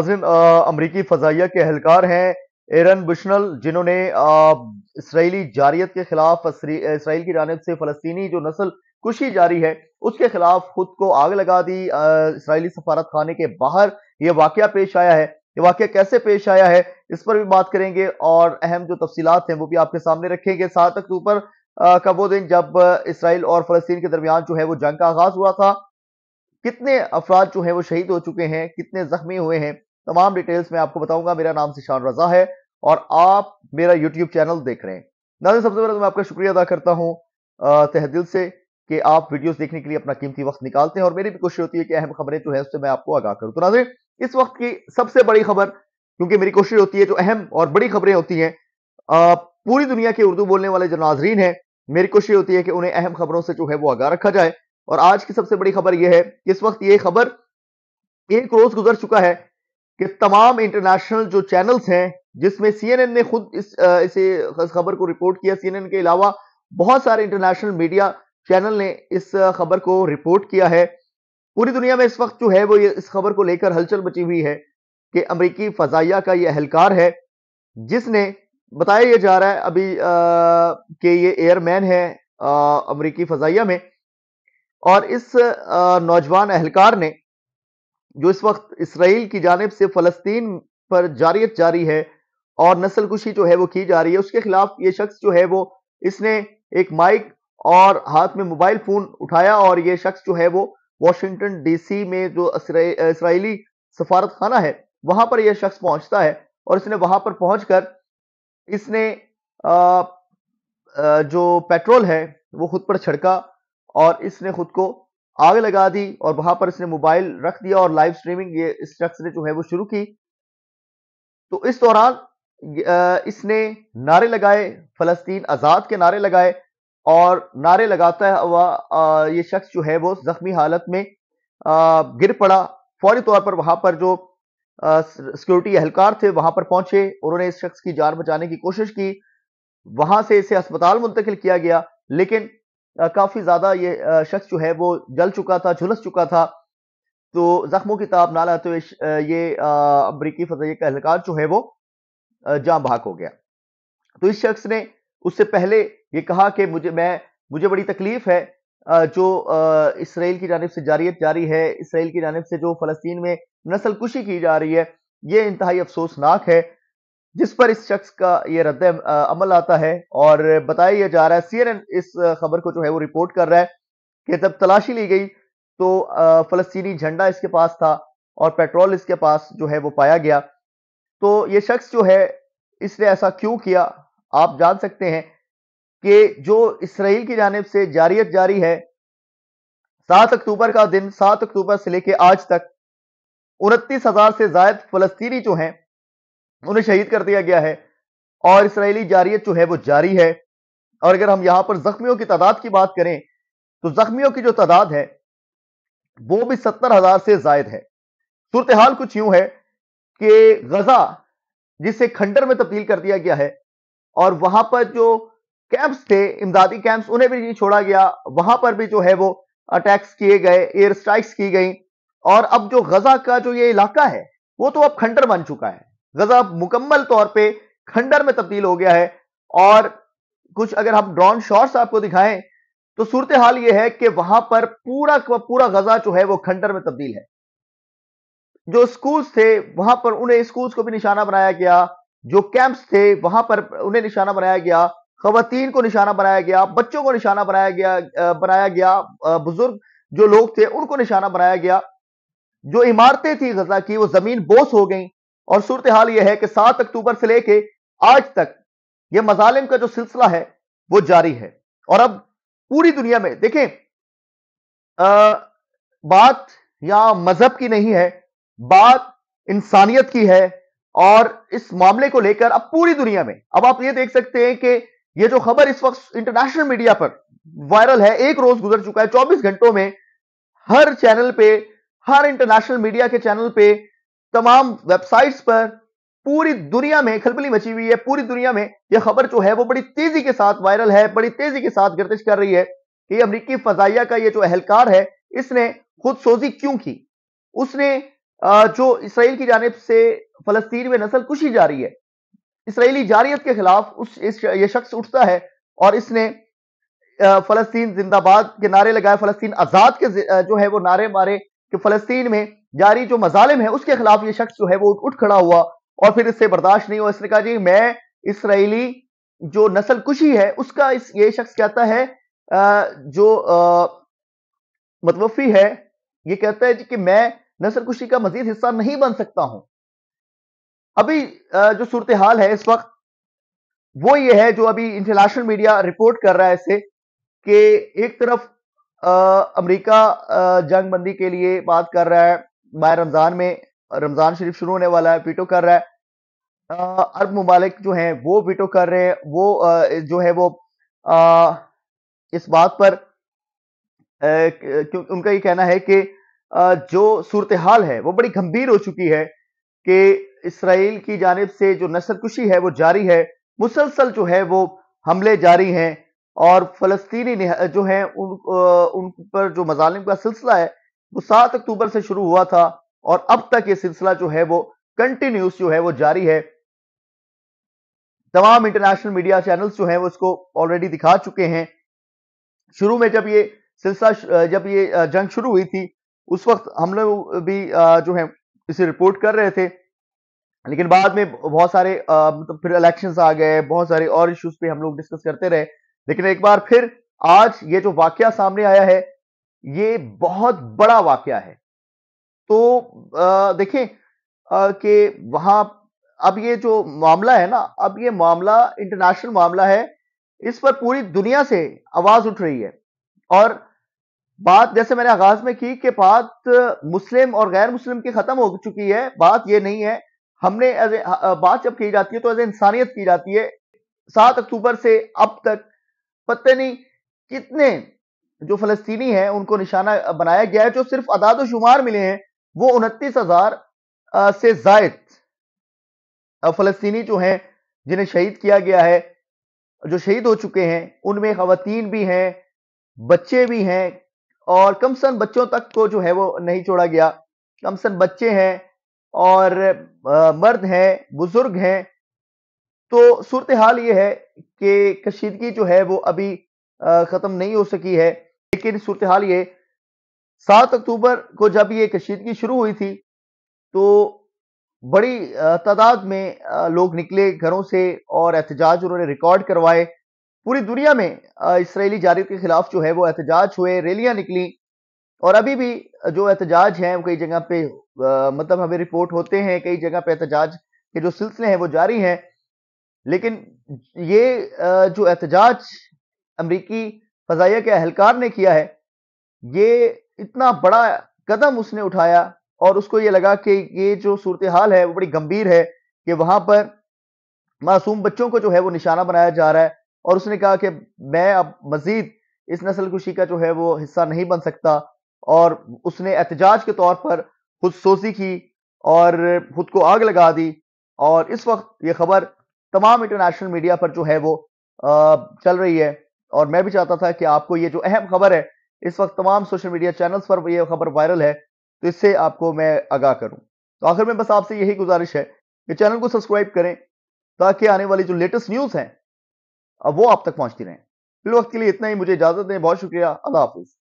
अमरीकी फजाइया के एहलकार हैं एरन बुशनल जिन्होंने इसराइली जारियत के खिलाफ इसराइल की जानब से फलस्तीनी जो नस्ल कुशी जारी है उसके खिलाफ खुद को आग लगा दी इसराइली सफारत खाने के बाहर ये वाक्य पेश आया है ये वाक्य कैसे पेश आया है इस पर भी बात करेंगे और अहम जो तफसीत हैं वो भी आपके सामने रखेंगे सात अक्टूबर का वो दिन जब इसराइल और फलस्तीन के दरमियान जो है वो जंग का आगाज हुआ था कितने अफराद जो है वो शहीद हो चुके हैं कितने जख्मी हुए हैं तमाम डिटेल्स मैं आपको बताऊंगा मेरा नाम सिशान रजा है और आप मेरा यूट्यूब चैनल देख रहे हैं नाजिर सबसे पहले तो मैं आपका शुक्रिया अदा करता हूँ तहदिल से कि आप वीडियोस देखने के लिए अपना कीमती वक्त निकालते हैं और मेरी भी कोशिश होती है कि अहम खबरें जो है उससे मैं आपको आगाह करूँ तो नाजन इस वक्त की सबसे बड़ी खबर क्योंकि मेरी कोशिश होती है जो अहम और बड़ी खबरें होती हैं पूरी दुनिया के उर्दू बोलने वाले जो नाजरीन हैं मेरी कोशिश होती है कि उन्हें अहम खबरों से जो है वो आगाह रखा जाए और आज की सबसे बड़ी खबर यह है कि इस वक्त ये खबर एक रोज गुजर चुका है कि तमाम इंटरनेशनल जो चैनल्स हैं जिसमें सीएनएन ने खुद इस इसे खबर को रिपोर्ट किया सीएनएन के अलावा बहुत सारे इंटरनेशनल मीडिया चैनल ने इस खबर को रिपोर्ट किया है पूरी दुनिया में इस वक्त जो है वो ये इस खबर को लेकर हलचल बची हुई है कि अमरीकी फजाइया का ये अहलकार है जिसने बताया ये जा रहा है अभी कि ये एयरमैन है अमरीकी फजाइया में और इस नौजवान अहलकार ने जो इस वक्त इसराइल की जानब से फलस्तीन पर जारियत जारी है और नस्ल कुशी जो है वो की जा रही है उसके खिलाफ ये शख्स जो है वो इसने एक माइक और हाथ में मोबाइल फोन उठाया और ये शख्स जो है वो वॉशिंगटन डीसी में जो इसराइली सफारत खाना है वहां पर यह शख्स पहुंचता है और इसने वहां पर पहुंचकर इसने आ, आ, जो पेट्रोल है वो खुद पर छिड़का और इसने खुद को आग लगा दी और वहां पर इसने मोबाइल रख दिया और लाइव स्ट्रीमिंग ये इस शख्स ने जो है वो शुरू की तो इस दौरान इसने नारे लगाए फलस्तीन आजाद के नारे लगाए और नारे लगाता हुआ ये शख्स जो है वो जख्मी हालत में गिर पड़ा फौरी तौर पर वहां पर जो सिक्योरिटी एहलकार थे वहां पर पहुंचे उन्होंने इस शख्स की जान बचाने की कोशिश की वहां से इसे अस्पताल मुंतकिल किया गया लेकिन काफ़ी ज़्यादा ये शख्स जो है वो जल चुका था झुलस चुका था तो जख्मों की ताब ना लाते तो हुए ये अमरीकी फजैया का एहलकार जो है वो जहां भाग हो गया तो इस शख्स ने उससे पहले ये कहा कि मुझे मैं मुझे बड़ी तकलीफ है जो इसराइल की जानब से जारियत जारी है इसराइल की जानब से जो फलस्तीन में नस्ल कुशी की जा रही है ये इंतहाई अफसोसनाक है जिस पर इस शख्स का ये रद्द अमल आता है और बताया जा रहा है सीएनएन इस खबर को जो है वो रिपोर्ट कर रहा है कि जब तलाशी ली गई तो फलस्तीनी झंडा इसके पास था और पेट्रोल इसके पास जो है वो पाया गया तो ये शख्स जो है इसने ऐसा क्यों किया आप जान सकते हैं कि जो इसराइल की जानब से जारियत जारी है सात अक्टूबर का दिन सात अक्टूबर से लेके आज तक उनतीस हजार से जायद फलस्तीनी जो हैं उन्हें शहीद कर दिया गया है और इसराइली जारियत जो है वो जारी है और अगर हम यहां पर जख्मियों की तादाद की बात करें तो जख्मियों की जो तादाद है वो भी सत्तर हजार से जायद है सूरत हाल कुछ यूं है कि गजा जिसे खंडर में तब्दील कर दिया गया है और वहां पर जो कैंप्स थे इमदादी कैंप्स उन्हें भी नहीं छोड़ा गया वहां पर भी जो है वो अटैक्स किए गए एयर स्ट्राइक्स की गई और अब जो गजा का जो ये इलाका है वो तो अब खंडर बन चुका है गजा मुकम्मल तौर पे खंडर में तब्दील हो गया है और कुछ अगर हम ड्रॉन शॉट्स आपको दिखाएं तो सूरत हाल यह है कि वहां पर पूरा पूरा गजा जो है वो खंडर में तब्दील है जो स्कूल्स थे वहां पर उन्हें स्कूल्स को भी निशाना बनाया गया जो कैंप्स थे वहां पर उन्हें निशाना बनाया गया खवतीन को निशाना बनाया गया बच्चों को निशाना बनाया गया बनाया गया बुजुर्ग जो लोग थे उनको निशाना बनाया गया जो इमारतें थी गजा की वो जमीन बोस हो गई और सूरत हाल यह है कि सात अक्टूबर से लेके आज तक यह मजालिम का जो सिलसिला है वो जारी है और अब पूरी दुनिया में देखें आ, बात या मजहब की नहीं है बात इंसानियत की है और इस मामले को लेकर अब पूरी दुनिया में अब आप ये देख सकते हैं कि ये जो खबर इस वक्त इंटरनेशनल मीडिया पर वायरल है एक रोज गुजर चुका है 24 घंटों में हर चैनल पे हर इंटरनेशनल मीडिया के चैनल पे तमाम वेबसाइट्स पर पूरी दुनिया में खलबली मची हुई है पूरी दुनिया में यह खबर जो है वो बड़ी तेजी के साथ वायरल है बड़ी तेजी के साथ गर्दिश कर रही है कि अमरीकी फजाइया का यह जो एहलकार है इसने खुद सोजी क्यों की उसने जो इसराइल की जानब से फलस्तीन में नस्ल कुशी जा रही है इसराइली जारियत के खिलाफ उस ये शख्स उठता है और इसने फलस्तीन जिंदाबाद के नारे लगाए फलस्तीन आजाद के जो है वो नारे मारे कि फलस्तीन में जारी जो मजालिम है उसके खिलाफ ये शख्स जो है वो उठ खड़ा हुआ और फिर इससे बर्दाश्त नहीं हुआ इसने कहा जी मैं इसराइली जो नस्ल कुशी है उसका इस ये शख्स कहता है जो मतवफी है ये कहता है कि मैं नस्ल कुशी का मजीद हिस्सा नहीं बन सकता हूं अभी जो सूरत हाल है इस वक्त वो ये है जो अभी इंटरनेशनल मीडिया रिपोर्ट कर रहा है इसे कि एक तरफ अमरीका जंग बंदी के लिए बात कर रहा है माह रमज़ान में रमज़ान शरीफ शुरू होने वाला है वीटो कर रहा है आ, अरब ममालिक जो है वो वीटो कर रहे हैं वो आ, जो है वो आ, इस बात पर क्योंकि उनका ये कहना है कि जो सूरत हाल है वो बड़ी गंभीर हो चुकी है कि इसराइल की जानब से जो नसल कुशी है वो जारी है मुसलसल जो है वो हमले जारी हैं और फलस्तीनी जो है उन उन पर जो मजालिम का सिलसिला है वो तो सात अक्टूबर से शुरू हुआ था और अब तक ये सिलसिला जो है वो कंटिन्यूस जो है वो जारी है तमाम इंटरनेशनल मीडिया चैनल्स जो हैं वो इसको ऑलरेडी दिखा चुके हैं शुरू में जब ये सिलसिला जब ये जंग शुरू हुई थी उस वक्त हम लोग भी जो है इसे रिपोर्ट कर रहे थे लेकिन बाद में बहुत सारे मतलब फिर इलेक्शन आ गए बहुत सारे और इश्यूज पे हम लोग डिस्कस करते रहे लेकिन एक बार फिर आज ये जो वाक्य सामने आया है ये बहुत बड़ा वाक्य है तो देखें कि वहां अब ये जो मामला है ना अब ये मामला इंटरनेशनल मामला है इस पर पूरी दुनिया से आवाज उठ रही है और बात जैसे मैंने आगाज में की कि बात मुस्लिम और गैर मुस्लिम की खत्म हो चुकी है बात ये नहीं है हमने एज बात जब की जाती है तो एज इंसानियत की जाती है सात अक्टूबर से अब तक पता नहीं कितने जो फलस्तीनी हैं उनको निशाना बनाया गया है जो सिर्फ अदाद शुमार मिले हैं वो उनतीस हजार से जायद फलस्तीनी जो हैं जिन्हें शहीद किया गया है जो शहीद हो चुके हैं उनमें खातन भी हैं बच्चे भी हैं और कम सन बच्चों तक को तो जो है वो नहीं छोड़ा गया कम सन बच्चे हैं और मर्द हैं बुजुर्ग हैं तो सूरत हाल ये है कि कशीदगी जो है वो अभी ख़त्म नहीं हो सकी है लेकिन सूरत हाल ये सात अक्टूबर को जब ये कशीदगी शुरू हुई थी तो बड़ी तादाद में लोग निकले घरों से और एहतजाज उन्होंने रिकॉर्ड करवाए पूरी दुनिया में इसराइली जारियों के खिलाफ जो है वो एहतजाज हुए रैलियां निकली और अभी भी जो एहतजाज हैं वो कई जगह पे मतलब हमें रिपोर्ट होते हैं कई जगह पे एहतजाज के जो सिलसिले हैं वो जारी हैं लेकिन ये जो एहतजाज अमरीकी फजाइया के अहलकार ने किया है ये इतना बड़ा कदम उसने उठाया और उसको ये लगा कि ये जो सूरत हाल है वो बड़ी गंभीर है कि वहां पर मासूम बच्चों को जो है वो निशाना बनाया जा रहा है और उसने कहा कि मैं अब मजीद इस नस्ल खुशी का जो है वो हिस्सा नहीं बन सकता और उसने एहतजाज के तौर पर खुद सोजी की और खुद को आग लगा दी और इस वक्त ये खबर तमाम इंटरनेशनल मीडिया पर जो है वो चल रही है और मैं भी चाहता था कि आपको ये जो अहम खबर है इस वक्त तमाम सोशल मीडिया चैनल्स पर ये खबर वायरल है तो इससे आपको मैं आगाह करूं तो आखिर में बस आपसे यही गुजारिश है कि चैनल को सब्सक्राइब करें ताकि आने वाली जो लेटेस्ट न्यूज़ है अब वो आप तक पहुंचती रहे फिर वक्त के लिए इतना ही मुझे इजाज़त दें बहुत शुक्रिया अल्लाह हाफिज़